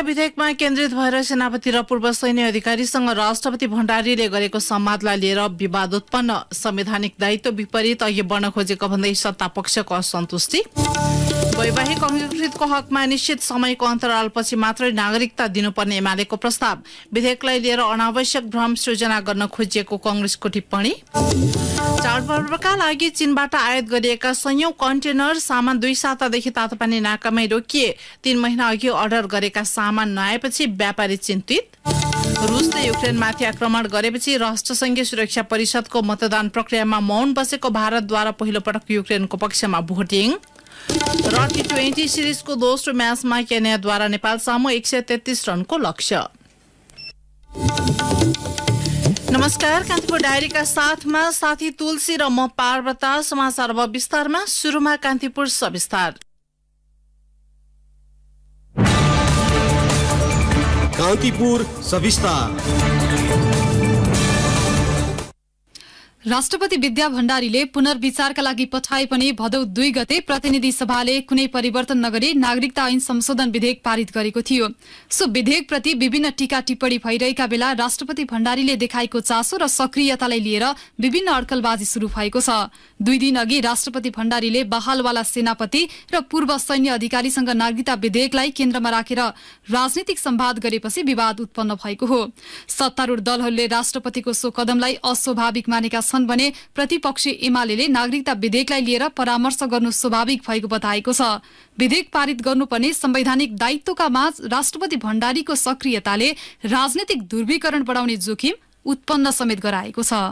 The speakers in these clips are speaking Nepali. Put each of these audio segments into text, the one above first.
नागरिकता विधेयकमा केन्द्रित भएर सेनापति र पूर्व सैन्य अधिकारीसँग राष्ट्रपति भण्डारीले गरेको संवादलाई लिएर विवाद उत्पन्न संवैधानिक दायित्व विपरीत अघि बढ्न खोजेको भन्दै पक्षको असन्तुष्टि वैवाहिक अङ्गीकृतको हकमा निश्चित समयको अन्तरालपछि मात्रै नागरिकता दिनुपर्ने एमालेको प्रस्ताव विधेयकलाई लिएर अनावश्यक भ्रम सृजना गर्न खोजिएको कंग्रेसको टिप्पणी चाडपर्वका लागि चीनबाट आयात गरिएका सयौं कन्टेनर सामान दुई सातादेखि तातोपानी नाकामै रोकिए तीन महिना अघि अर्डर गरेका सामान नआएपछि व्यापारी चिन्तित रुसले युक्रेनमाथि आक्रमण गरेपछि राष्ट्रसंघीय सुरक्षा परिषदको मतदान प्रक्रियामा मौन बसेको भारतद्वारा पहिलो पटक युक्रेनको पक्षमा भोटिङ रटी ट्वेन्टी सिरिजको दोस्रो म्याचमा केन्याद्वारा नेपाल सामु एक सय तेत्तिस रनको लक्ष्य नमस्कार कान्तिपुर डायरीका साथमा साथी तुलसी र म पार्वता समाचार अब विस्तारमा सुरुमा कान्तिपुर सविस्तार कान्तिपुर सविस्तार राष्ट्रपति विद्या भण्डारीले पुनर्विचारका लागि पठाए पनि भदौ दुई गते प्रतिनिधि सभाले कुनै परिवर्तन नगरी नागरिकता ऐन संशोधन विधेयक पारित गरेको थियो सो विधेयकप्रति विभिन्न टीका टिप्पणी भइरहेका बेला राष्ट्रपति भण्डारीले देखाएको चासो र सक्रियतालाई लिएर विभिन्न अड्कलबाजी शुरू भएको छ दुई दिन अघि राष्ट्रपति भण्डारीले बहालवाला सेनापति र पूर्व सैन्य अधिकारीसँग नागरिकता विधेयकलाई केन्द्रमा राखेर राजनीतिक संवाद गरेपछि विवाद उत्पन्न भएको हो सत्तारूढ़ दलहरूले राष्ट्रपतिको सो कदमलाई अस्वाभाविक मानेका छन् भने प्रतिपक्षी एमाले नागरिकता विधेयकलाई लिएर परामर्श गर्नु स्वाभाविक भएको बताएको छ विधेयक पारित गर्नुपर्ने संवैधानिक दायित्वका माझ राष्ट्रपति भण्डारीको सक्रियताले राजनैतिक ध्रुवीकरण बढाउने जोखिम उत्पन्न समेत गराएको छ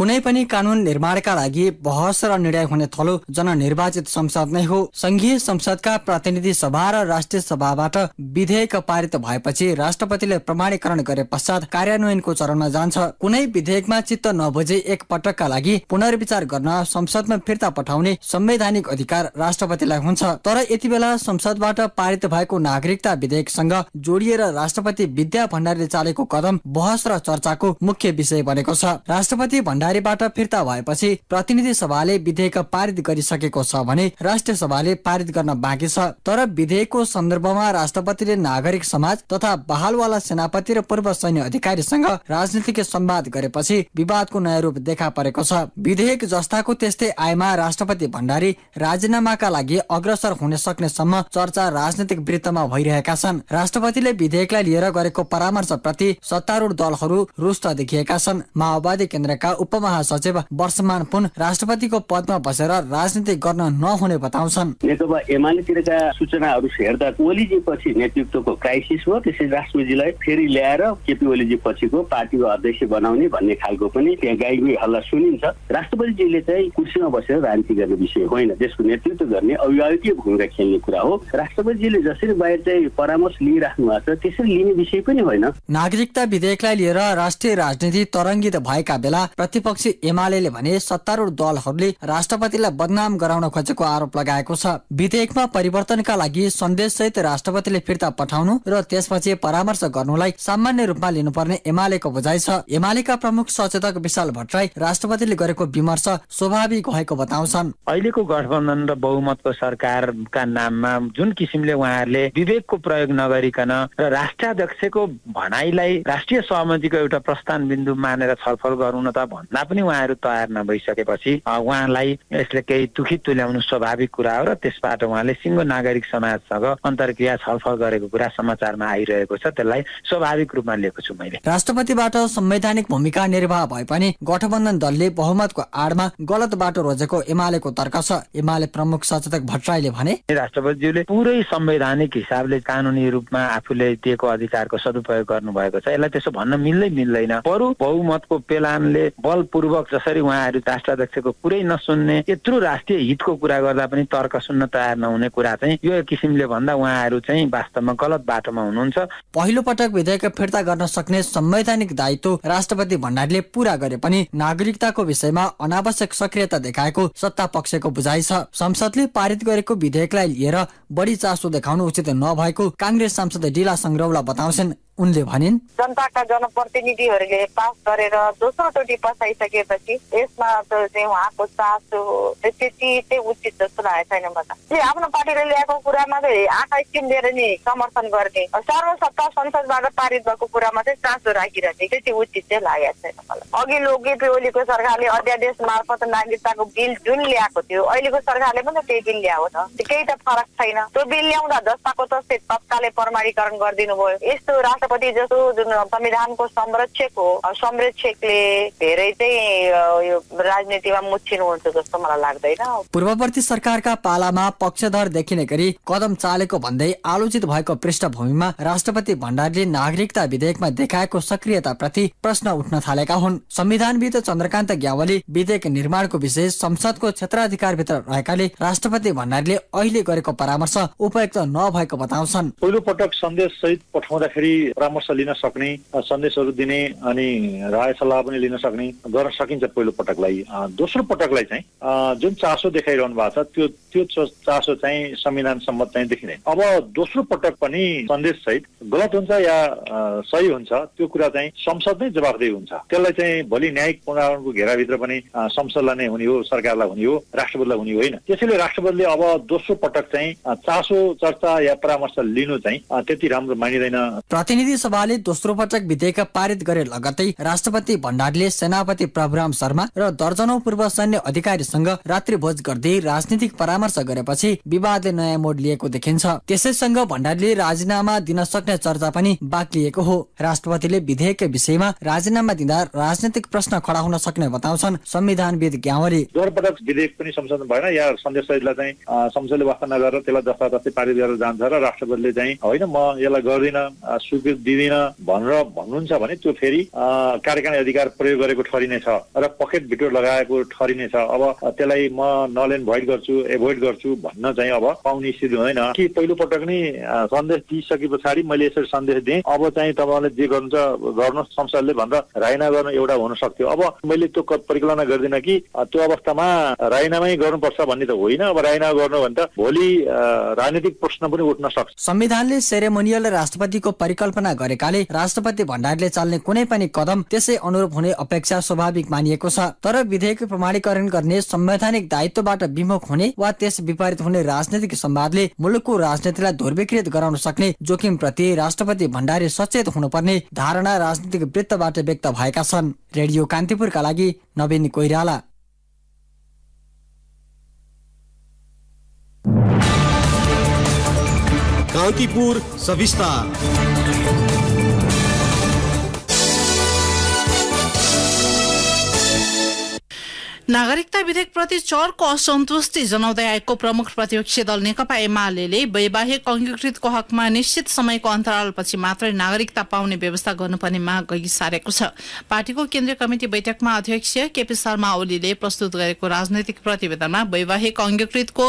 कुनै पनि कानुन निर्माणका लागि बहस र निर्णय हुने थलो जननिर्वाचित संसद नै हो संघीय संसदका प्रतिनिधि सभा र राष्ट्रिय सभाबाट विधेयक पारित भएपछि राष्ट्रपतिले प्रमाणीकरण गरे पश्चात कार्यान्वयनको चरणमा जान्छ कुनै विधेयकमा चित्त नबुझे एक पटकका लागि पुनर्विचार गर्न संसदमा फिर्ता पठाउने संवैधानिक अधिकार राष्ट्रपतिलाई हुन्छ तर यति बेला संसदबाट पारित भएको नागरिकता विधेयकसँग जोडिएर राष्ट्रपति विद्या भण्डारीले चालेको कदम बहस र चर्चाको मुख्य विषय बनेको छ राष्ट्रपति भण्डारी कार्यबाट फिर्ता भएपछि प्रतिनिधि सभाले विधेयक पारित गरिसकेको छ भने राष्ट्रिय सभाले पारित गर्न बाँकी छ तर विधेयकको सन्दर्भमा राष्ट्रपतिले नागरिक समाज तथा बहालवाला सेनापति र पूर्व सैन्य अधिकारीसँग राजनीतिक संवाद गरेपछि विवादको नयाँ रूप देखा परेको छ विधेयक जस्ताको त्यस्तै आयमा राष्ट्रपति भण्डारी राजीनामाका लागि अग्रसर हुन सक्ने सम्म चर्चा राजनीतिक वृत्तमा भइरहेका छन् राष्ट्रपतिले विधेयकलाई लिएर गरेको परामर्श प्रति सत्तारूढ दलहरू रुष्ट देखिएका छन् माओवादी केन्द्रका उप उपमहासचिव वर्षमान पुन राष्ट्रपतिको पदमा बसेर राजनीति गर्न नहुने बताउँछन् नेकपा एमालेतिरका सूचनाहरू हेर्दा ओलीजी पछि नेतृत्वको क्राइसिस हो त्यसै राष्ट्रपतिलाई फेरि ल्याएर केपी ओलीजी पछिको पार्टीको अध्यक्ष बनाउने भन्ने खालको पनि त्यहाँ गाई हल्ला सुनिन्छ राष्ट्रपतिजीले चाहिँ कुर्सीमा बसेर राजनीति गर्ने विषय होइन देशको नेतृत्व गर्ने अभिभावकीय भूमिका खेल्ने कुरा हो राष्ट्रपतिजीले जसरी बाहिर चाहिँ परामर्श लिइराख्नु भएको छ त्यसरी लिने विषय पनि होइन नागरिकता विधेयकलाई लिएर राष्ट्रिय राजनीति तरङ्गित भएका बेला प्रति प्रतिपक्षी एमाले भने सत्तारूढ दलहरूले राष्ट्रपतिलाई बदनाम गराउन खोजेको आरोप लगाएको छ विधेयकमा परिवर्तनका लागि सन्देश सहित राष्ट्रपतिले फिर्ता पठाउनु र त्यसपछि परामर्श गर्नुलाई सामान्य रूपमा लिनुपर्ने एमालेको बुझाइ छ एमालेका प्रमुख सचेतक विशाल भट्टराई राष्ट्रपतिले गरेको विमर्श स्वाभाविक भएको बताउँछन् अहिलेको गठबन्धन र बहुमतको सरकारका नाममा जुन किसिमले उहाँहरूले विवेकको प्रयोग नगरिकन र राष्ट्राध्यक्षको भनाइलाई राष्ट्रिय सहमतिको एउटा प्रस्थान बिन्दु मानेर छलफल गर्नु न त भन्दा पनि उहाँहरू तयार नभइसकेपछि उहाँलाई यसले केही दुखित तुल्याउनु स्वाभाविक कुरा हो र त्यसबाट उहाँले सिङ्गो नागरिक समाजसँग अन्तर्क्रिया छलफल गरेको कुरा समाचारमा आइरहेको छ त्यसलाई स्वाभाविक रूपमा लिएको छु मैले राष्ट्रपतिबाट संवैधानिक भूमिका निर्वाह भए पनि गठबन्धन दलले बहुमतको आडमा गलत बाटो रोजेको एमालेको तर्क छ एमाले प्रमुख सचेतक भट्टराईले भने राष्ट्रपतिज्यूले पुरै संवैधानिक हिसाबले कानुनी रूपमा आफूले दिएको अधिकारको सदुपयोग गर्नुभएको छ यसलाई त्यसो भन्न मिल्दै मिल्दैन बरु बहुमतको पेलानले बल छलपूर्वक जसरी उहाँहरू राष्ट्राध्यक्षको कुरै नसुन्ने यत्रो राष्ट्रिय हितको कुरा गर्दा पनि तर्क सुन्न तयार नहुने कुरा चाहिँ यो किसिमले भन्दा उहाँहरू चाहिँ वास्तवमा गलत बाटोमा हुनुहुन्छ पहिलो पटक विधेयक फिर्ता गर्न सक्ने संवैधानिक दायित्व राष्ट्रपति भण्डारीले पूरा गरे पनि नागरिकताको विषयमा अनावश्यक सक्रियता देखाएको सत्ता पक्षको बुझाइ छ संसदले पारित गरेको विधेयकलाई लिएर बढी चासो देखाउनु उचित नभएको काङ्ग्रेस सांसद डिला सङ्ग्रौला बताउँछन् उनले भनिन् जनताका जनप्रतिनिधिहरूले पास गरेर दोस्रो चोटि पसाइसकेपछि यसमा उहाँको चासो त्यति चाहिँ उचित जस्तो लागेको छैन मलाई आफ्नो पार्टीले ल्याएको कुरामा चाहिँ आँखा स्किम लिएर नि समर्थन गर्ने सर्वसत्ता संसदबाट पारित भएको कुरामा चाहिँ चासो राखिरहने त्यति उचित चाहिँ लागेको छैन मलाई अघिल्लो केपी ओलीको सरकारले अध्यादेश मार्फत नागरिकताको बिल जुन ल्याएको थियो अहिलेको सरकारले पनि त्यही बिल ल्याएको छ केही त फरक छैन त्यो बिल ल्याउँदा जस्ताको तस्तै तत्कालै प्रमाणीकरण गरिदिनु भयो यस्तो राष्ट्र राष्ट्रपति जस्तो जुन संविधानको संरक्षक हो संरक्षकले धेरै चाहिँ यो राजनीतिमा मुछिनुहुन्छ जस्तो मलाई लाग्दैन पूर्ववर्ती सरकारका पालामा पक्षधर देखिने गरी कदम चालेको भन्दै आलोचित भएको पृष्ठभूमिमा राष्ट्रपति भण्डारीले नागरिकता विधेयकमा देखाएको सक्रियता प्रति प्रश्न उठ्न थालेका हुन् संविधानविद चन्द्रकान्त ग्यावली विधेयक निर्माणको विषय संसदको क्षेत्राधिकारभित्र रहेकाले राष्ट्रपति भण्डारीले अहिले गरेको परामर्श उपयुक्त नभएको बताउँछन् पहिलो पटक सन्देश सहित पठाउँदाखेरि परामर्श लिन सक्ने सन्देशहरू दिने अनि राय सल्लाह पनि लिन सक्ने गर्न सकिन्छ पहिलो पटकलाई दोस्रो पटकलाई चाहिँ जुन चासो देखाइरहनु भएको छ त्यो त्यो चासो चाहिँ संविधान सम्मत चाहिँ देखिने अब दोस्रो पटक पनि सन्देश सहित गलत हुन्छ या सही हुन्छ त्यो कुरा चाहिँ संसद नै जवाबदेही हुन्छ त्यसलाई चाहिँ भोलि न्यायिक पुनरावरणको घेराभित्र पनि संसदलाई नै हुने हो सरकारलाई हुने हो राष्ट्रपतिलाई हुने होइन त्यसैले राष्ट्रपतिले अब दोस्रो पटक चाहिँ चासो चर्चा या परामर्श लिनु चाहिँ त्यति राम्रो मानिँदैन प्रतिनिधि सभाले दोस्रो पटक विधेयक पारित गरे लगतै राष्ट्रपति भण्डारले सेनापति प्रभुराम शर्मा र दर्जनौ पूर्व सैन्य अधिकारीसँग रात्रिभोज गर्दै राजनीतिक परामर्श गरेपछि विवादले नयाँ मोड लिएको देखिन्छ त्यसैसँग भण्डारले राजीनामा दिन सक्ने चर्चा पनि बाक्लिएको हो राष्ट्रपतिले विधेयक विषयमा राजीनामा दिँदा राजनीतिक प्रश्न खडा हुन सक्ने बताउँछन् संविधानविद ग्यावरी दोहोरो विधेयक पनि संशोधन भएन या सन्देशलाई चाहिँ संसदले वास्ता नगरेर त्यसलाई जस्ता जस्तै पारित गरेर जान्छ र राष्ट्रपतिले चाहिँ होइन म यसलाई गर्दिन उपयोग दिँदैन भनेर भन्नुहुन्छ भने त्यो फेरि कार्यकारी अधिकार प्रयोग गरेको ठरिनेछ र पकेट भिटो लगाएको ठरिनेछ अब त्यसलाई म नलेन भोइड गर्छु एभोइड गर्छु भन्न चाहिँ अब पाउने स्थिति हुँदैन कि पहिलोपटक नै सन्देश दिइसके पछाडि मैले यसरी सन्देश दिएँ अब चाहिँ तपाईँले जे गर्नुहुन्छ गर्नु संसदले भनेर राइना गर्नु एउटा हुन सक्थ्यो अब मैले त्यो परिकल्पना गर्दिनँ कि त्यो अवस्थामा राइनामै गर्नुपर्छ भन्ने त होइन अब राइना गर्नु भने त भोलि राजनीतिक प्रश्न पनि उठ्न सक्छ संविधानले सेरेमोनियल राष्ट्रपतिको परिकल्पना कल्पना गरेकाले राष्ट्रपति भण्डारीले चाल्ने कुनै पनि कदम त्यसै अनुरूप हुने अपेक्षा स्वाभाविक मानिएको छ तर विधेयक प्रमाणीकरण गर्ने संवैधानिक दायित्वबाट विमुख हुने वा त्यस विपरीत हुने राजनैतिक संवादले मुलुकको राजनीतिलाई धुर्विकृत गराउन सक्ने जोखिम प्रति राष्ट्रपति भण्डारी सचेत हुनुपर्ने धारणा राजनीतिक वृत्तबाट व्यक्त भएका छन् रेडियो कान्तिपुरका लागि नवीन कोइराला कान्तिपुर सविस्तार नागरिकता विधेयक प्रति चरको असन्तुष्टि जनाउँदै आएको प्रमुख प्रतिपक्षी दल नेकपा एमाले वैवाहिक अङ्गीकृतको हकमा निश्चित समयको अन्तरालपछि मात्रै नागरिकता पाउने व्यवस्था गर्नुपर्ने माग अघि सारेको छ पार्टीको केन्द्रीय कमिटी बैठकमा अध्यक्ष केपी शर्मा ओलीले प्रस्तुत गरेको राजनैतिक प्रतिवेदनमा वैवाहिक अङ्गीकृतको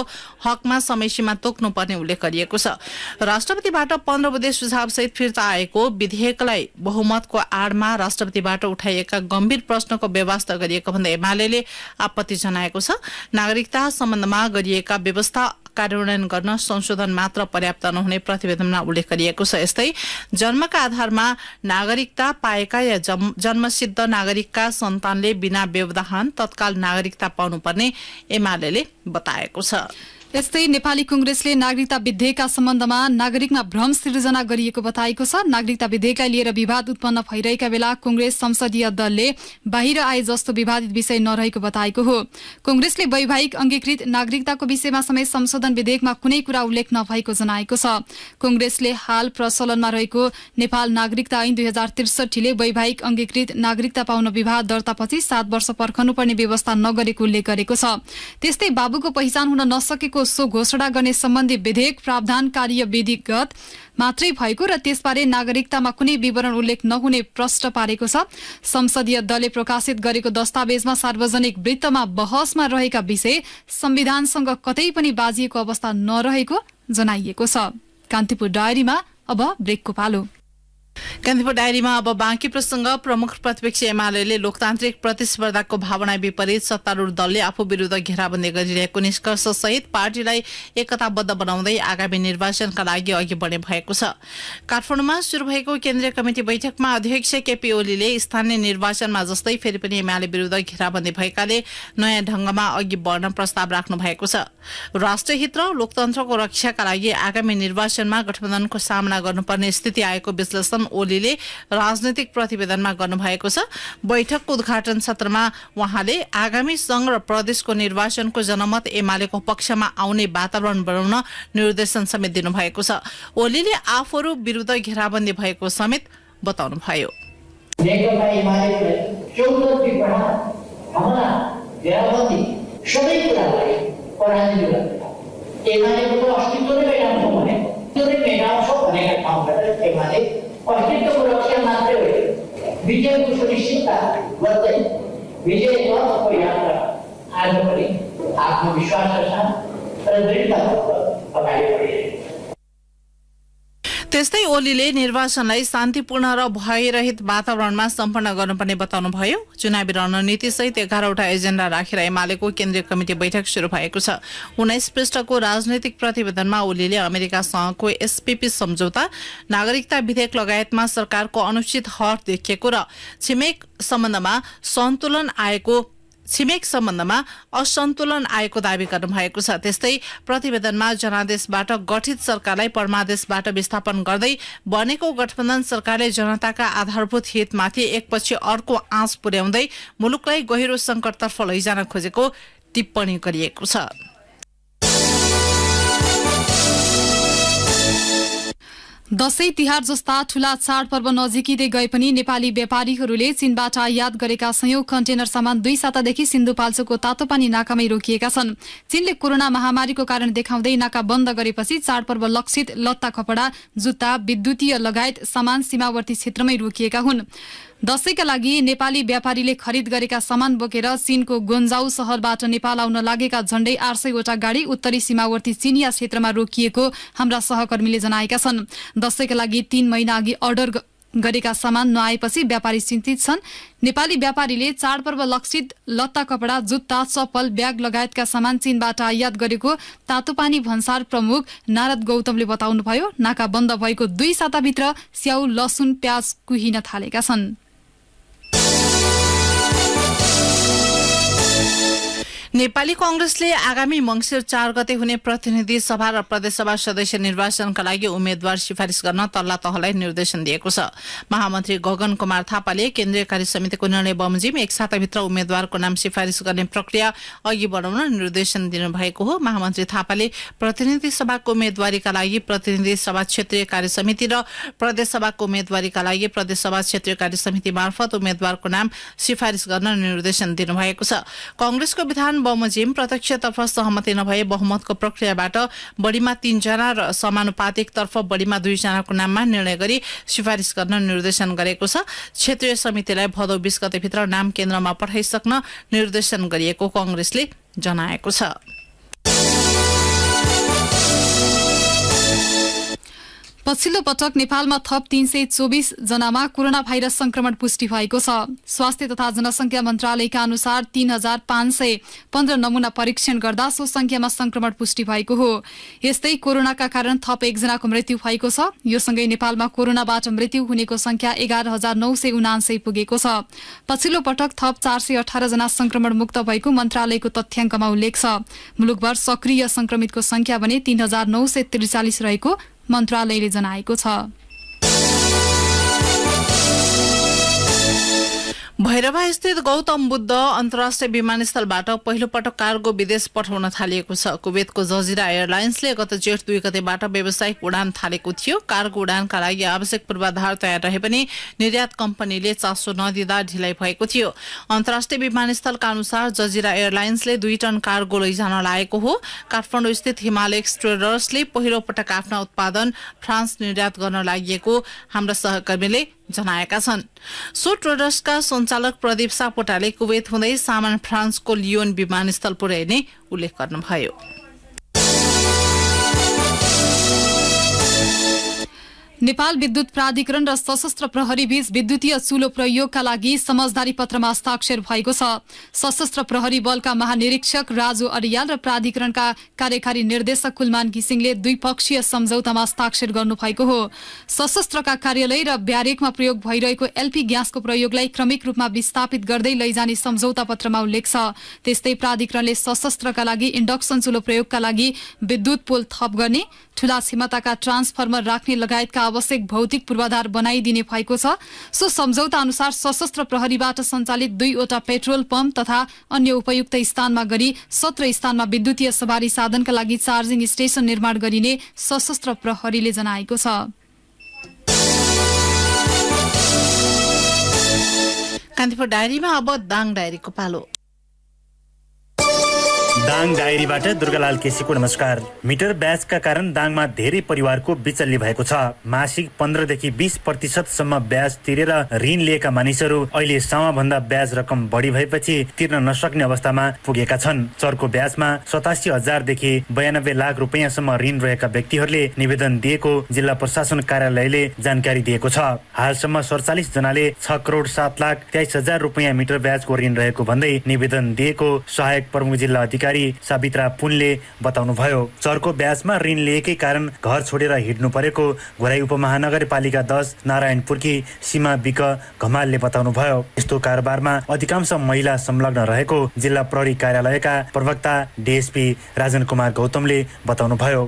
हकमा समयसीमा तोक्नुपर्ने उल्लेख गरिएको छ राष्ट्रपतिबाट पन्ध्र बुधे सहित फिर्ता आएको विधेयकलाई बहुमतको आडमा राष्ट्रपतिबाट उठाइएका गम्भीर प्रश्नको व्यवस्था गरिएको भन्दै एमाले आपत्ति जनाएको छ नागरिकता सम्बन्धमा गरिएका व्यवस्था कार्यान्वयन गर्न संशोधन मात्र पर्याप्त नहुने प्रतिवेदनमा उल्लेख गरिएको छ यस्तै जन्मका आधारमा नागरिकता पाएका या जन्मसिद्ध नागरिकका सन्तानले बिना व्यवधान तत्काल नागरिकता पाउनुपर्ने एमाले बताएको छ यस्तै नेपाली कंग्रेसले नागरिकता विधेयकका सम्बन्धमा नागरिकमा भ्रम सिर्जना गरिएको बताएको छ नागरिकता विधेयकलाई लिएर विवाद उत्पन्न भइरहेका बेला कंग्रेस संसदीय दलले बाहिर आए जस्तो विवादित विषय नरहेको बताएको हो कंग्रेसले वैवाहिक अंगीकृत नागरिकताको विषयमा समेत संशोधन विधेयकमा कुनै कुरा उल्लेख नभएको जनाएको छ कंग्रेसले हाल प्रचलनमा रहेको नेपाल नागरिकता ऐन दुई हजार त्रिसठीले वैवाहिक अंगीकृत नागरिकता पाउन विवाह दर्तापछि सात वर्ष पर्खनुपर्ने व्यवस्था नगरेको उल्लेख गरेको छ त्यस्तै बाबुको पहिचान हुन नसकेको सो घोषणा गर्ने सम्बन्धी विधेयक प्रावधान कार्य विधिगत मात्रै भएको र त्यसबारे नागरिकतामा कुनै विवरण उल्लेख नहुने प्रश्न पारेको छ संसदीय दलले प्रकाशित गरेको दस्तावेजमा सार्वजनिक वृत्तमा बहसमा रहेका विषय संविधानसँग कतै पनि बाजिएको अवस्था नरहेको जनाइएको छ कान्तिपुर डायरीमा अब ब्रेकको पालो कान्तिपुर डायरीमा अब बाँकी प्रसंग प्रमुख प्रतिपक्षी एमाले लोकतान्त्रिक प्रतिस्पर्धाको भावना विपरीत सत्तारूढ़ दलले आफू विरूद्ध घेराबन्दी गरिरहेको निष्कर्ष सहित पार्टीलाई एकताबद्ध बनाउँदै आगामी निर्वाचनका लागि अघि बढ्ने भएको छ काठमाडौँमा शुरू भएको केन्द्रीय कमिटी बैठकमा अध्यक्ष केपी ओलीले स्थानीय निर्वाचनमा जस्तै फेरि पनि एमाले विरूद्ध घेराबन्दी भएकाले नयाँ ढंगमा अघि बढ्न प्रस्ताव राख्नु भएको छ राष्ट्रहित र लोकतन्त्रको रक्षाका लागि आगामी निर्वाचनमा गठबन्धनको सामना गर्नुपर्ने स्थिति आएको विश्लेषण ओलीले राजनैतिक प्रतिवेदनमा गर्नुभएको छ बैठकको उद्घाटन सत्रमा उहाँले आगामी संघ र प्रदेशको निर्वाचनको जनमत एमालेको पक्षमा आउने वातावरण बनाउन निर्देशन समेत दिनुभएको छ ओलीले आफूहरू विरुद्ध घेराबन्दी भएको समेत बताउनुभयो एमाले अस्तित्व नै भेटाउँछौँ भने त्यो नै भेटाउँछौँ भनेका ठाउँबाट एमाले पहिलो कुरो के विजय होइन विजयको सुनिश्चितता गर्दै विजय गर्नको यात्रा आज पनि आत्मविश्वास र दृढतापूर्वक अगाडि बढिरहेको त्यस्तै ओलीले निर्वाचनलाई शान्तिपूर्ण र भयरहित वातावरणमा सम्पन्न गर्नुपर्ने बताउनुभयो चुनावी रणनीतिसहित एघारवटा एजेन्डा राखेर एमालेको केन्द्रीय कमिटि बैठक शुरू भएको छ उन्नाइस पृष्ठको राजनैतिक प्रतिवेदनमा ओलीले अमेरिकासँगको एसपीपी सम्झौता नागरिकता विधेयक लगायतमा सरकारको अनुचित हर देखिएको र छिमेक सम्बन्धमा सन्तुलन आएको छिमेक सम्बन्धमा असन्तुलन आएको दावी गर्नुभएको छ त्यस्तै प्रतिवेदनमा जनादेशबाट गठित सरकारलाई परमादेशबाट विस्थापन गर्दै बनेको गठबन्धन सरकारले जनताका आधारभूत हितमाथि एकपछि अर्को आँच पुर्याउँदै मुलुकलाई गहिरो संकटतर्फ लैजान खोजेको टिप्पणी गरिएको छ दशैं तिहार जस्ता ठूला चाडपर्व नजिकिँदै गए पनि नेपाली व्यापारीहरूले चीनबाट आयात गरेका सयौं कन्टेनर सामान दुई सातादेखि सिन्धुपाल्चोको तातोपानी नाकामै रोकिएका छन् चीनले कोरोना महामारीको कारण देखाउँदै नाका बन्द गरेपछि चाडपर्व लक्षित लत्ता कपड़ा जुत्ता विद्युतीय लगायत सामान सीमावर्ती क्षेत्रमै रोकिएका हुन् दशैका लागि नेपाली व्यापारीले खरिद गरेका सामान बोकेर चीनको गोन्जाउ शहरबाट नेपाल आउन लागेका झण्डै आठ सयवटा गाडी उत्तरी सीमावर्ती चिनिया क्षेत्रमा रोकिएको हाम्रा सहकर्मीले जनाएका छन् दशैका लागि तीन महिना अघि अर्डर गरेका सामान नआएपछि व्यापारी चिन्तित छन् नेपाली व्यापारीले चाडपर्व लक्षित लत्ता कपडा जुत्ता चप्पल ब्याग लगायतका सामान चीनबाट आयात गरेको तातोपानी भन्सार प्रमुख नारद गौतमले बताउनुभयो नाका बन्द भएको दुई साताभित्र स्याउ लसुन प्याज कुहिन थालेका छन् नेपाली कंग्रेसले आगामी मंगसिर चार गते हुने प्रतिनिधि सभा र प्रदेशसभा सदस्य निर्वाचनका लागि उम्मेद्वार सिफारिस गर्न तल्ला तहलाई निर्देशन दिएको छ महामन्त्री गगन कुमार थापाले केन्द्रीय कार्य समितिको निर्णय बमोजिम एक साताभित्र उम्मेद्वारको नाम सिफारिस गर्ने प्रक्रिया अघि बढाउन निर्देशन दिनुभएको हो महामन्त्री थापाले प्रतिनिधि सभाको उम्मेद्वारीका लागि प्रतिनिधि सभा क्षेत्रीय कार्य समिति र प्रदेशसभाको उम्मेद्वारीका लागि प्रदेशसभा क्षेत्रीय कार्य समिति मार्फत उम्मेद्वारको नाम सिफारिस गर्न निर्देशन दिनुभएको छ कंग्रेसको विधान बमोजिम प्रत्यक्षतर्फ सहमति नभए बहुमतको प्रक्रियाबाट बढीमा तीनजना र समानुपातिकतर्फ बढीमा दुईजनाको नाममा निर्णय गरी सिफारिस गर्न निर्देशन गरेको छ क्षेत्रीय समितिलाई भदौ बिस गतेभित्र नाम केन्द्रमा पठाइसक्न निर्देशन गरिएको कंग्रेसले जनाएको छ पछिल्लो पटक नेपालमा थप तीन सय चौबिस जनामा कोरोना भाइरस संक्रमण पुष्टि भएको छ स्वास्थ्य तथा जनसङ्ख्या मन्त्रालयका अनुसार तीन हजार पाँच सय पन्ध्र नमुना परीक्षण गर्दा सो संख्यामा संक्रमण पुष्टि भएको हो यस्तै कोरोनाका कारण थप एकजनाको मृत्यु भएको छ यो सँगै नेपालमा कोरोनाबाट मृत्यु हुनेको संख्या एघार हजार नौ सय पुगेको छ पछिल्लो पटक थप चार सय अठारजना संक्रमण मुक्त भएको मन्त्रालयको तथ्याङ्कमा उल्लेख छ मुलुकभर सक्रिय संक्रमितको संख्या भने तीन हजार नौ सय त्रिचालिस रहेको मन्त्रालयले जनाएको छ भैरवा स्थित गौतम बुद्ध अन्तर्राष्ट्रिय विमानस्थलबाट पहिलो पटक कार्गो विदेश पठाउन थालिएको छ कुवेतको जजिरा एयरलाइन्सले गत जेठ दुई गतेबाट व्यावसायिक उडान थालेको थियो कार्गो उडानका लागि आवश्यक पूर्वाधार तयार रहे पनि निर्यात कम्पनीले चासो नदिँदा ढिलाइ भएको थियो अन्तर्राष्ट्रिय विमानस्थलका अनुसार जजिरा एयरलाइन्सले दुई टन कार्गो लैजान लागेको हो काठमाडौँ स्थित हिमालय पहिलो पटक आफ्ना उत्पादन फ्रान्स निर्यात गर्न लागि हाम्रो सहकर्मीले जनाएका छन् सो ट्रडर्सका सञ्चालक प्रदीप सापोटाले कुवेत हुँदै सामान फ्रान्सको लियोन विमानस्थल पुर्याइने उल्लेख गर्नुभयो नेपाल विद्युत प्राधिकरण र सशस्त्र प्रहरी बीच विद्युतीय चुलो प्रयोगका लागि समझदारी पत्रमा हस्ताक्षर भएको छ सशस्त्र प्रहरी बलका महानिरीक्षक राजु अरियाल र प्राधिकरणका कार्यकारी निर्देशक कुलमान घिसिङले द्विपक्षीय सम्झौतामा हस्ताक्षर गर्नुभएको हो सशस्त्रका कार्यालय र ब्यारेकमा प्रयोग भइरहेको एलपी ग्यासको प्रयोगलाई क्रमिक रूपमा विस्थापित गर्दै लैजाने सम्झौता पत्रमा उल्लेख छ त्यस्तै प्राधिकरणले सशस्त्रका लागि इन्डक्सन चुलो प्रयोगका लागि विद्युत पोल थप गर्ने ठूला क्षमताका ट्रान्सफर्मर राख्ने लगायतका आवश्यक भौतिक पूर्वाधार बनाइदिने भएको छ सो सम्झौता अनुसार सशस्त्र प्रहरीबाट सञ्चालित दुईवटा पेट्रोल पम्प तथा अन्य उपयुक्त स्थानमा गरी सत्र स्थानमा विद्युतीय सवारी साधनका लागि चार्जिङ स्टेशन निर्माण गरिने सशस्त्र प्रहरीले जनाएको छ कान्तिपुर डायरीमा अब दाङ डायरीको पालो दाङ डायरीबाट दुर्गालाल केसीको नमस्कार मिटर ब्याजका कारण दाङमा धेरै परिवारको बिचल्ली भएको छ मासिक पन्ध्रदेखि बिस प्रतिशतसम्म ब्याज तिरेर ऋण लिएका मानिसहरू अहिले भन्दा ब्याज रकम बढी भएपछि तिर्न नसक्ने अवस्थामा पुगेका छन् चर्को ब्याजमा सतासी हजारदेखि बयानब्बे लाख रुपियाँसम्म ऋण रहेका व्यक्तिहरूले निवेदन दिएको जिल्ला प्रशासन कार्यालयले जानकारी दिएको छ हालसम्म सडचालिस जनाले छ करोड सात लाख तेइस हजार रुपियाँ मिटर ब्याजको ऋण रहेको भन्दै निवेदन दिएको सहायक प्रमुख जिल्ला अधिकारी अधिकारी सावित्रा पुनले भयो चरको ब्याजमा ऋण लिएकै कारण घर छोडेर हिँड्नु परेको घोराई उपमहानगरपालिका दस नारायणपुरकी सीमा विक घमालले भयो यस्तो कारोबारमा अधिकांश महिला संलग्न रहेको जिल्ला प्रहरी कार्यालयका प्रवक्ता डिएसपी राजन कुमार गौतमले बताउनुभयो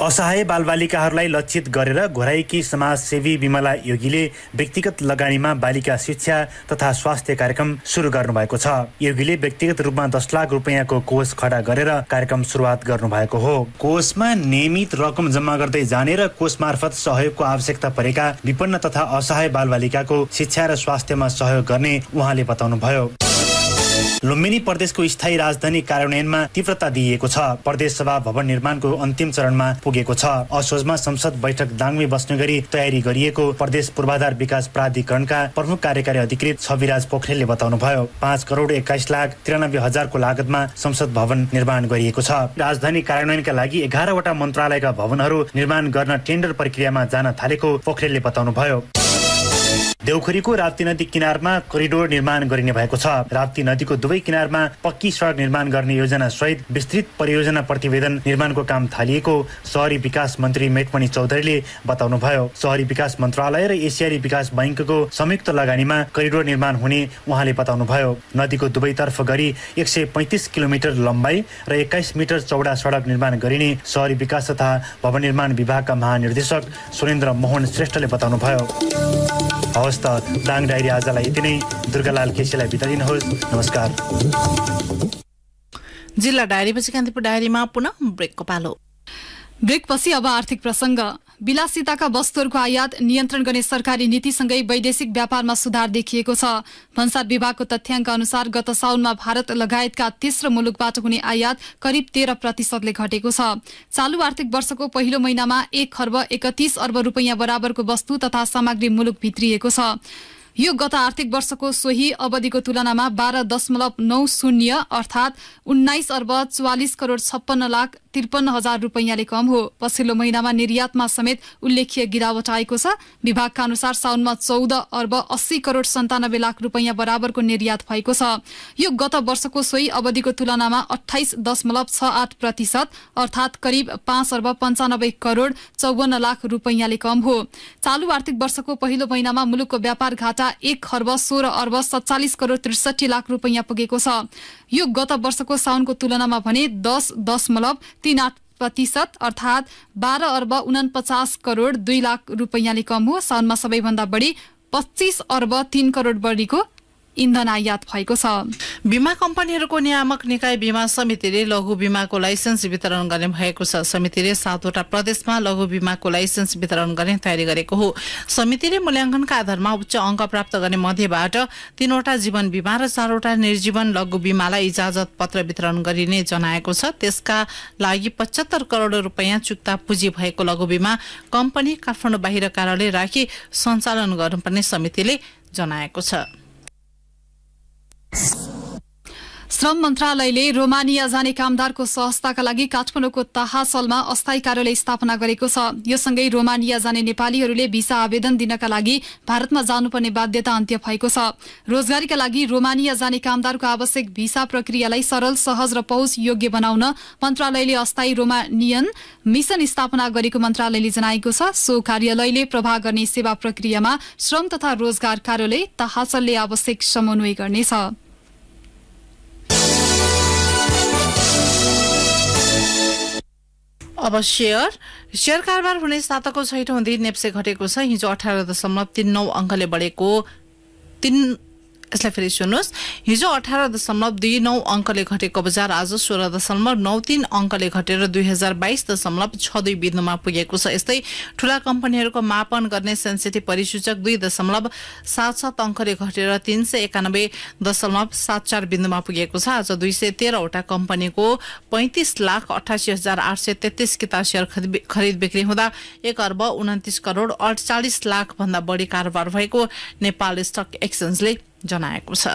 असहाय बालबालिकाहरूलाई लक्षित गरेर घोराइकी समाजसेवी विमला योगीले व्यक्तिगत लगानीमा बालिका शिक्षा तथा स्वास्थ्य कार्यक्रम सुरु गर्नुभएको छ योगीले व्यक्तिगत रूपमा दस लाख रुपियाँको कोष खडा गरेर कार्यक्रम सुरुवात गर्नुभएको हो कोषमा नियमित रकम जम्मा गर्दै जाने र कोष मार्फत सहयोगको आवश्यकता परेका विपन्न तथा असहाय बालबालिकाको शिक्षा र स्वास्थ्यमा सहयोग गर्ने उहाँले बताउनुभयो लुम्बिनी प्रदेशको स्थायी राजधानी कार्यान्वयनमा तीव्रता दिइएको छ प्रदेश सभा भवन निर्माणको अन्तिम चरणमा पुगेको छ असोजमा संसद बैठक दाङमे बस्ने गरी तयारी गरिएको प्रदेश पूर्वाधार विकास प्राधिकरणका प्रमुख कार्यकारी अधिकृत छविराज पोखरेलले बताउनुभयो पाँच करोड एक्काइस लाख त्रियानब्बे हजारको लागतमा संसद भवन निर्माण गरिएको छ राजधानी कार्यान्वयनका लागि एघारवटा मन्त्रालयका भवनहरू निर्माण गर्न टेन्डर प्रक्रियामा जान थालेको पोखरेलले बताउनुभयो देउखरीको राप्ती नदी किनारमा कोरिडोर निर्माण गरिने भएको छ राप्ती नदीको दुवै किनारमा पक्की सडक निर्माण गर्ने योजना सहित विस्तृत परियोजना प्रतिवेदन निर्माणको काम थालिएको सहरी विकास मन्त्री मेटमणि चौधरीले बताउनुभयो सहरी विकास मन्त्रालय र एसियाली विकास बैङ्कको संयुक्त लगानीमा करिडोर निर्माण हुने उहाँले बताउनुभयो नदीको दुवैतर्फ गरी एक सय पैँतिस किलोमिटर लम्बाइ र एक्काइस मिटर चौडा सडक निर्माण गरिने सहरी विकास तथा भवन निर्माण विभागका महानिर्देशक सुरेन्द्र मोहन श्रेष्ठले बताउनुभयो हवस् त दाङ डायरी आजलाई यति नै दुर्गालाल केसीलाई बिता दिनुहोस् नमस्कार जिल्ला डायरीपछि कान्तिपुर डायरीमा पुनः ब्रेकको पालो ब्रेकपछि अब आर्थिक प्रसङ्ग विलासिताका वस्तुहरूको आयात नियन्त्रण गर्ने सरकारी नीतिसँगै वैदेशिक व्यापारमा सुधार देखिएको छ भन्सार विभागको तथ्याङ्क अनुसार गत साउनमा भारत लगायतका तेस्रो मुलुकबाट हुने आयात करिब तेह्र प्रतिशतले घटेको छ चालू आर्थिक वर्षको पहिलो महिनामा एक खर्ब एकतीस अर्ब रूपैयाँ बराबरको वस्तु तथा सामग्री मुलुक भित्रिएको छ यो गत आर्थिक वर्षको सोही अवधिको तुलनामा बाह्र दशमलव नौ शून्य अर्थात् उन्नाइस अर्ब चौवालिस करोड छप्पन्न लाख त्रिपन्न हजार रुपैयाँले कम हो पछिल्लो महिनामा निर्यातमा समेत उल्लेखीय गिरावट आएको छ विभागका अनुसार साउनमा चौध अर्ब अस्सी करोड सन्तानब्बे लाख रुपैयाँ बराबरको निर्यात भएको छ यो गत वर्षको सोही अवधिको तुलनामा अठाइस दशमलव छ आठ प्रतिशत अर्थात् करिब पाँच अर्ब पन्चानब्बे करोड चौवन्न लाख रुपैयाँले कम हो चालु आर्थिक वर्षको पहिलो महिनामा मुलुकको व्यापार घाटा एक खर्ब सोह्र अर्ब सत्तालिस करोड़ त्रिसठी लाख रूपियाँ पुगेको छ यो गत वर्षको साउनको तुलनामा भने दस दशमलव तीन आठ प्रतिशत अर्थात बाह्र अर्ब उनापचास करोड दुई लाख रूपियाँले कम हो साउनमा सबैभन्दा बढी पच्चिस अर्ब तीन करोड बढीको इन्धन आयात भएको छ बिमा कम्पनीहरूको नियामक निकाय बिमा समितिले लघु बिमाको लाइसेन्स वितरण गर्ने भएको छ समितिले सातवटा प्रदेशमा लघु बिमाको लाइसेन्स वितरण गर्ने तयारी गरेको हो समितिले मूल्याङ्कनका आधारमा उच्च अङ्क प्राप्त गर्ने मध्येबाट तीनवटा जीवन बिमा र चारवटा निर्जीवन लघु बिमालाई इजाजत पत्र वितरण गरिने जनाएको छ त्यसका लागि पचहत्तर करोड रुपियाँ चुक्ता पुँजी भएको लघु बिमा कम्पनी काठमाडौँ बाहिर कार्यालय राखी सञ्चालन गर्नुपर्ने समितिले जनाएको छ you श्रम मन्त्रालयले रोमानिया जाने कामदारको सहजताका लागि काठमाडौँको तहासलमा अस्थायी कार्यालय स्थापना गरेको छ यो सँगै रोमानिया जाने नेपालीहरूले भिसा आवेदन दिनका लागि भारतमा जानुपर्ने बाध्यता अन्त्य भएको छ रोजगारीका लागि रोमानिया जाने कामदारको आवश्यक भिसा प्रक्रियालाई सरल सहज र पहुँच योग्य बनाउन मन्त्रालयले अस्थायी रोमानियन मिसन स्थापना गरेको मन्त्रालयले जनाएको छ सो कार्यालयले प्रभाव गर्ने सेवा प्रक्रियामा श्रम तथा रोजगार कार्यालय तहासलले आवश्यक समन्वय गर्नेछ अब सेयर सेयर कारोबार हुने सातको छैठौँ दिन नेप्से घटेको छ हिजो अठार दशमलव तिन नौ अङ्कले बढेको तिन यसलाई फेरि सुन्नुहोस् हिजो अठार दशमलव दुई नौ अङ्कले घटेको बजार आज सोह्र दशमलव नौ तीन अङ्कले घटेर दुई हजार बाइस दशमलव छ दुई बिन्दुमा पुगेको छ यस्तै ठूला कम्पनीहरूको मापन गर्ने सेन्सिटिभ परिसूचक दुई दशमलव सात सात अङ्कले घटेर तीन सय एकानब्बे दशमलव सात चार बिन्दुमा पुगेको छ आज दुई सय तेह्रवटा कम्पनीको पैँतिस लाख अठासी हजार आठ सय तेत्तिस किताब सेयर खरिद बिक्री हुँदा एक अर्ब उन्तिस करोड अडचालिस लाखभन्दा बढी कारोबार भएको नेपाल स्टक एक्सचेन्जले जनाएको छ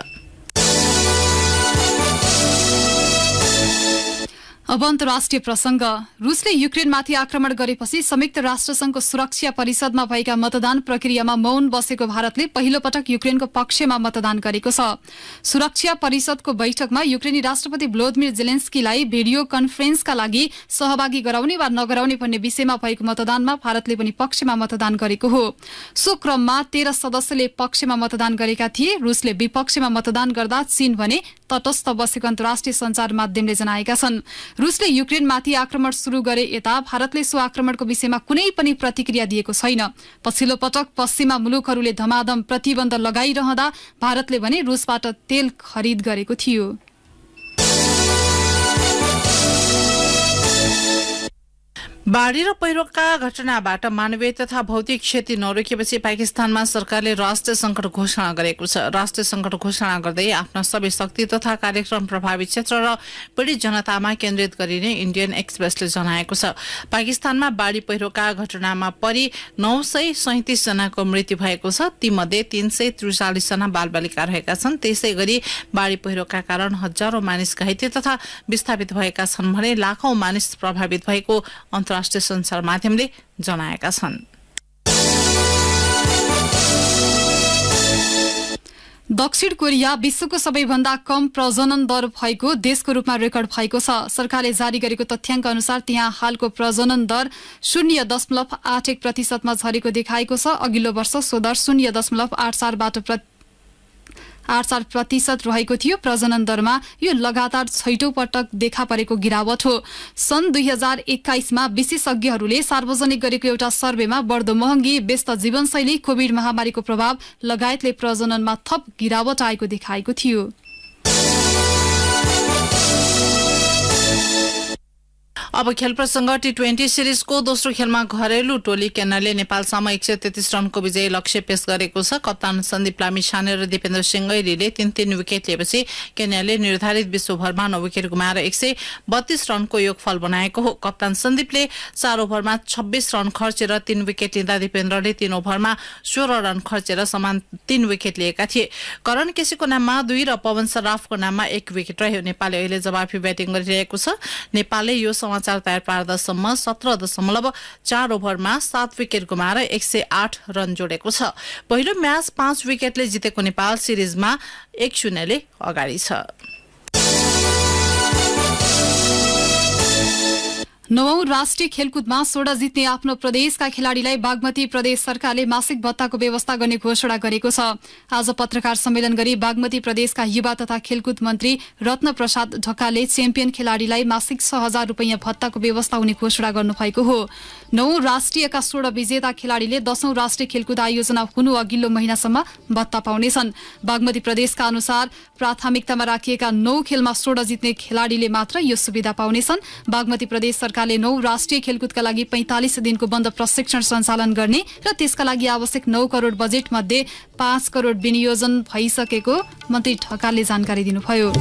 अब अन्तर्राष्ट्रिय प्रसंग रुसले युक्रेनमाथि आक्रमण गरेपछि संयुक्त राष्ट्रसंघको सुरक्षा परिषदमा भएका मतदान प्रक्रियामा मौन बसेको भारतले पहिलो पटक युक्रेनको पक्षमा मतदान गरेको छ सुरक्षा परिषदको बैठकमा युक्रेनी राष्ट्रपति भ्लोदिमिर जेलेन्स्कीलाई भिडियो कन्फरेन्सका लागि सहभागी गराउने वा नगराउने भन्ने विषयमा भएको मतदानमा भारतले पनि पक्षमा मतदान गरेको हो सो क्रममा तेह्र सदस्यले पक्षमा मतदान गरेका थिए रुसले विपक्षमा मतदान गर्दा चीन भने तटस्थ बसेको अन्तर्राष्ट्रिय संचार माध्यमले जनाएका छन् रुसले युक्रेनमाथि आक्रमण सुरु गरे यता भारतले सो आक्रमणको विषयमा कुनै पनि प्रतिक्रिया दिएको छैन पछिल्लो पटक पश्चिमा मुलुकहरूले धमाधम प्रतिबन्ध लगाइरहँदा भारतले भने रुसबाट तेल खरिद गरेको थियो बाढी र पहिरोका घटनाबाट मानवीय तथा भौतिक क्षति नरोकिएपछि पाकिस्तानमा सरकारले राष्ट्रिय सङ्कट घोषणा गरेको छ राष्ट्रिय सङ्कट घोषणा गर्दै आफ्ना सबै शक्ति तथा कार्यक्रम प्रभावित क्षेत्र र पीडित जनतामा केन्द्रित गरिने इन्डियन एक्सप्रेसले जनाएको छ पाकिस्तानमा बाढी पहिरोका घटनामा परि नौ सय सैतिसजनाको मृत्यु भएको छ तीमध्ये तीन सय त्रिचालिसजना बालबालिका रहेका छन् त्यसै गरी बाढी पहिरोका कारण हजारौँ मानिस घाइते तथा विस्थापित भएका छन् भने लाखौं मानिस प्रभावित भएको अन्त अन्तर्राष्ट्रिय सञ्चार माध्यमले जनाएका छन् दक्षिण कोरिया विश्वको सबैभन्दा कम प्रजनन दर भएको देशको रूपमा रेकर्ड भएको छ सरकारले जारी गरेको तथ्याङ्क अनुसार त्यहाँ हालको प्रजनन दर शून्य दशमलव आठ एक प्रतिशतमा झरेको देखाएको छ अघिल्लो वर्ष सो दर शून्य दशमलव आठ चारबाट आठ चार प्रतिशत रहेको थियो प्रजनन दरमा यो लगातार छैटौँ पटक देखा परेको गिरावट हो सन् दुई हजार एक्काइसमा विशेषज्ञहरूले सार्वजनिक गरेको एउटा सर्वेमा बढ्दो महँगी व्यस्त जीवनशैली कोविड महामारीको प्रभाव लगायतले प्रजननमा थप गिरावट आएको देखाएको थियो अब खेल प्रसङ्ग टी ट्वेन्टी सिरिजको दोस्रो खेलमा घरेलु टोली केनाले नेपालसम्म एक सय तेत्तिस रनको विजय लक्ष्य पेश गरेको छ कप्तान सन्दीप लामिछाने र दिपेन्द्र सिंगैलीले तीन तीन विकेट लिएपछि केनाले निर्धारित विश्वभर ओभरमा नौ विकेट गुमाएर एक सय बत्तीस रनको योगफल बनाएको हो कप्तान सन्दीपले चार ओभरमा छब्बीस रन खर्चेर तीन विकेट लिँदा दिपेन्द्रले तीन ओभरमा सोह्र रन खर्चेर समान तीन विकेट लिएका थिए करण केसीको नाममा दुई र पवन सराफको नाममा एक विकेट रह्यो नेपालले अहिले जवाफी ब्याटिङ गरिरहेको छ नेपालले यो चार तयार पार्दासम्म सत्र दशमलव चार ओभरमा सात विकेट गुमाएर एक सय आठ रन जोडेको छ पहिलो म्याच पाँच विकेटले जितेको नेपाल सिरिजमा एक शून्यले अगाडि छ नवौं राष्ट्रिय खेलकुदमा स्वर्ण जित्ने आफ्नो प्रदेशका खेलाड़ीलाई बागमती प्रदेश सरकारले मासिक भत्ताको व्यवस्था गर्ने घोषणा गरेको छ आज पत्रकार सम्मेलन गरी बागमती प्रदेशका युवा तथा खेलकुद मन्त्री रत्न प्रसाद ढक्काले च्याम्पियन खेलाड़ीलाई मासिक छ हजार रूपियाँ भत्ताको व्यवस्था हुने घोषणा गर्नुभएको हो नौ राष्ट्रियका स्वर्ण विजेता खेलाड़ीले दशौं राष्ट्रिय खेलकुद आयोजना हुनु अघिल्लो महिनासम्म भत्ता पाउनेछन् बागमती प्रदेशका अनुसार प्राथमिकतामा राखिएका नौ खेलमा स्वर्ण जित्ने खेलाड़ीले मात्र यो सुविधा पाउनेछन् बागमती प्रदेश सरकारले नौ राष्ट्रिय खेलकुदका लागि पैंतालिस दिनको बन्द प्रशिक्षण सञ्चालन गर्ने र त्यसका लागि आवश्यक नौ करोड बजेट मध्ये पाँच करोड विनियोजन भइसकेको मन्त्री ढकालले जानकारी दिनुभयो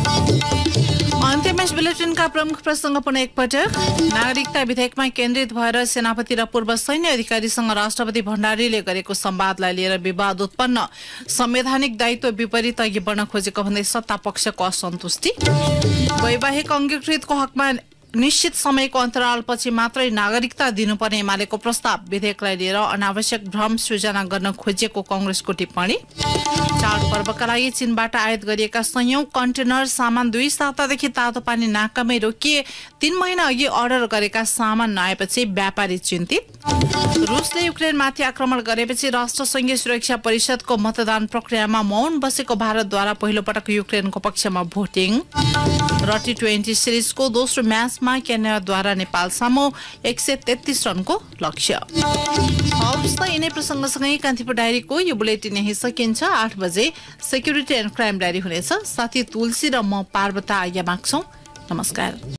प्रमुख प्रसंग एकपटक नागरिकता विधेयकमा केन्द्रित भएर सेनापति र पूर्व सैन्य अधिकारीसँग राष्ट्रपति भण्डारीले गरेको सम्वादलाई लिएर विवाद उत्पन्न संवैधानिक दायित्व विपरीत अघि बढ्न खोजेको भन्दै सत्ता पक्षको असन्तुष्टि वैवाहिक अङ्गीकृतको हकमा निश्चित समयको अन्तरालपछि मात्रै नागरिकता दिनुपर्ने एमालेको प्रस्ताव विधेयकलाई लिएर अनावश्यक भ्रम सृजना गर्न खोजिएको कंग्रेसको टिप्पणी चाडपर्वका लागि चीनबाट आयात गरिएका सयौं कन्टेनर सामान दुई सातादेखि तातो पानी नाकामै रोकिए तीन महिना अघि अर्डर गरेका सामान नआएपछि व्यापारी चिन्तित रुसले युक्रेनमाथि आक्रमण गरेपछि राष्ट्रसङ्घीय सुरक्षा परिषदको मतदान प्रक्रियामा मौन बसेको भारतद्वारा पहिलो पटक युक्रेनको पक्षमा भोटिङ र टी ट्वेन्टी सिरिजको दोस्रो म्याचमा क्यानाडाद्वारा नेपाल सामु एक सय तेत्तिस रनको लक्ष्य हवस् त यिनै प्रसङ्गसँगै कान्तिपुर डायरीको यो बुलेटिन यहीँ सकिन्छ आठ बजे सेक्युरिटी एन्ड क्राइम डायरी हुनेछ साथी तुलसी र म पार्वता आज्ञा माग्छौँ नमस्कार